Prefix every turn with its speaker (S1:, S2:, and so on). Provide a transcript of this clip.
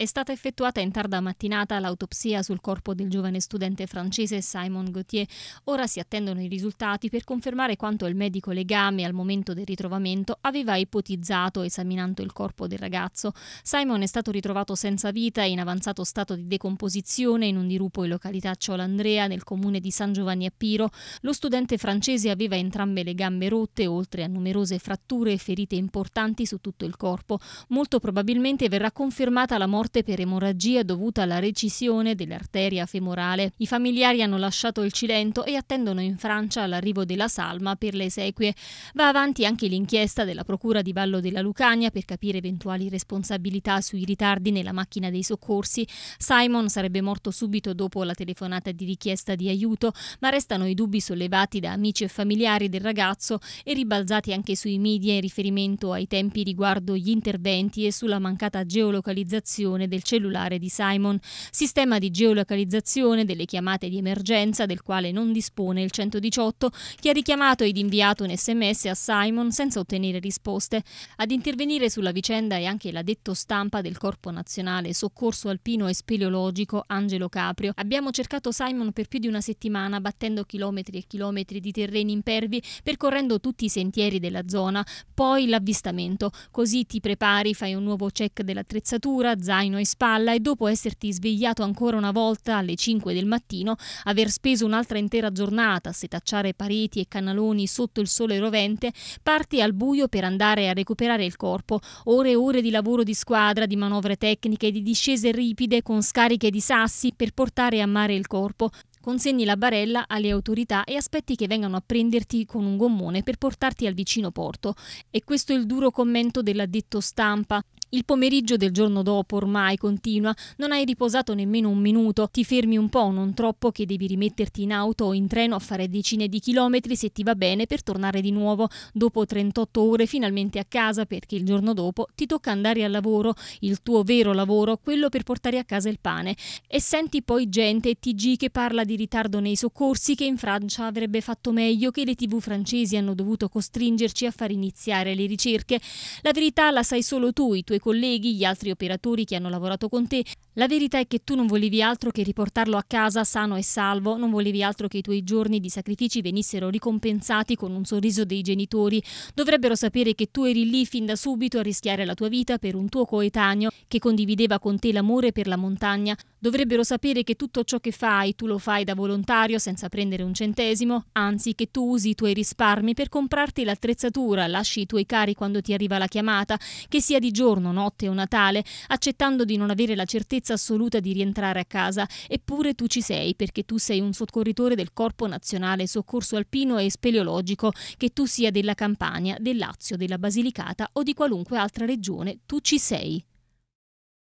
S1: È stata effettuata in tarda mattinata l'autopsia sul corpo del giovane studente francese Simon Gauthier. Ora si attendono i risultati per confermare quanto il medico legame al momento del ritrovamento aveva ipotizzato esaminando il corpo del ragazzo. Simon è stato ritrovato senza vita e in avanzato stato di decomposizione in un dirupo in località Ciolandrea nel comune di San Giovanni a Piro. Lo studente francese aveva entrambe le gambe rotte, oltre a numerose fratture e ferite importanti su tutto il corpo. Molto probabilmente verrà confermata la morte morte per emorragia dovuta alla recisione dell'arteria femorale. I familiari hanno lasciato il Cilento e attendono in Francia l'arrivo della salma per le esequie. Va avanti anche l'inchiesta della Procura di Vallo della Lucania per capire eventuali responsabilità sui ritardi nella macchina dei soccorsi. Simon sarebbe morto subito dopo la telefonata di richiesta di aiuto, ma restano i dubbi sollevati da amici e familiari del ragazzo e ribalzati anche sui media in riferimento ai tempi riguardo gli interventi e sulla mancata geolocalizzazione posizione del cellulare di Simon, sistema di geolocalizzazione delle chiamate di emergenza del quale non dispone il 118, che ha richiamato ed inviato un sms a Simon senza ottenere risposte. Ad intervenire sulla vicenda è anche l'addetto stampa del Corpo Nazionale Soccorso Alpino e Speleologico Angelo Caprio. Abbiamo cercato Simon per più di una settimana battendo chilometri e chilometri di terreni impervi, percorrendo tutti i sentieri della zona, poi l'avvistamento. Così ti prepari, fai un nuovo check dell'attrezzatura, zaino zaino e spalla e dopo esserti svegliato ancora una volta alle 5 del mattino, aver speso un'altra intera giornata a setacciare pareti e canaloni sotto il sole rovente, parti al buio per andare a recuperare il corpo, ore e ore di lavoro di squadra, di manovre tecniche, di discese ripide con scariche di sassi per portare a mare il corpo, consegni la barella alle autorità e aspetti che vengano a prenderti con un gommone per portarti al vicino porto. E questo è il duro commento dell'addetto stampa, il pomeriggio del giorno dopo ormai continua, non hai riposato nemmeno un minuto, ti fermi un po', non troppo che devi rimetterti in auto o in treno a fare decine di chilometri se ti va bene per tornare di nuovo dopo 38 ore finalmente a casa perché il giorno dopo ti tocca andare al lavoro, il tuo vero lavoro, quello per portare a casa il pane. E senti poi gente e TG che parla di ritardo nei soccorsi che in Francia avrebbe fatto meglio che le TV francesi hanno dovuto costringerci a far iniziare le ricerche. La verità la sai solo tu, i tuoi tuoi colleghi, gli altri operatori che hanno lavorato con te. La verità è che tu non volevi altro che riportarlo a casa sano e salvo, non volevi altro che i tuoi giorni di sacrifici venissero ricompensati con un sorriso dei genitori. Dovrebbero sapere che tu eri lì fin da subito a rischiare la tua vita per un tuo coetaneo che condivideva con te l'amore per la montagna. Dovrebbero sapere che tutto ciò che fai tu lo fai da volontario senza prendere un centesimo, anzi che tu usi i tuoi risparmi per comprarti l'attrezzatura, lasci i tuoi cari quando ti arriva la chiamata, che sia di giorno, notte o Natale, accettando di non avere la certezza assoluta di rientrare a casa, eppure tu ci sei perché tu sei un soccorritore del Corpo Nazionale Soccorso Alpino e Speleologico, che tu sia della Campania, del Lazio, della Basilicata o di qualunque altra regione, tu ci sei.